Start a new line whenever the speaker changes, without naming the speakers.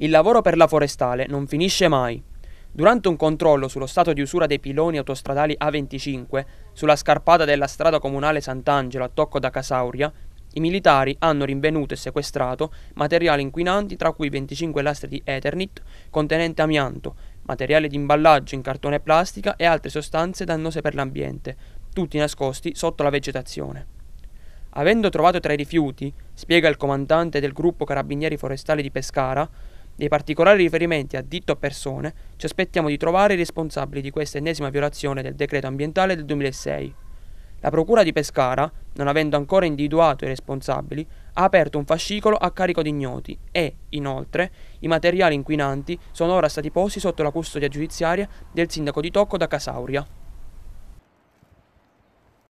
Il lavoro per la forestale non finisce mai. Durante un controllo sullo stato di usura dei piloni autostradali A25, sulla scarpata della strada comunale Sant'Angelo a Tocco da Casauria, i militari hanno rinvenuto e sequestrato materiali inquinanti tra cui 25 lastre di Eternit contenente amianto, materiale di imballaggio in cartone e plastica e altre sostanze dannose per l'ambiente, tutti nascosti sotto la vegetazione. Avendo trovato tra i rifiuti, spiega il comandante del gruppo Carabinieri Forestali di Pescara, dei particolari riferimenti a ditto o persone ci aspettiamo di trovare i responsabili di questa ennesima violazione del decreto ambientale del 2006. La Procura di Pescara, non avendo ancora individuato i responsabili, ha aperto un fascicolo a carico di ignoti e, inoltre, i materiali inquinanti sono ora stati posti sotto la custodia giudiziaria del sindaco di Tocco da Casauria.